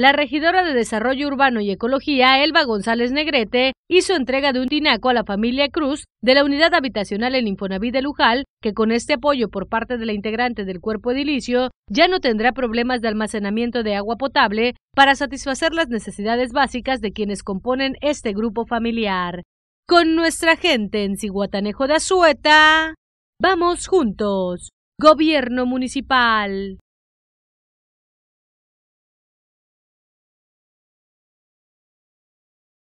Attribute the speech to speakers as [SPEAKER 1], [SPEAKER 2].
[SPEAKER 1] La regidora de Desarrollo Urbano y Ecología, Elba González Negrete, hizo entrega de un tinaco a la familia Cruz de la unidad habitacional en Infonavit de Lujal, que con este apoyo por parte de la integrante del cuerpo edilicio ya no tendrá problemas de almacenamiento de agua potable para satisfacer las necesidades básicas de quienes componen este grupo familiar. Con nuestra gente en Ciguatanejo de Azueta, vamos juntos. Gobierno Municipal.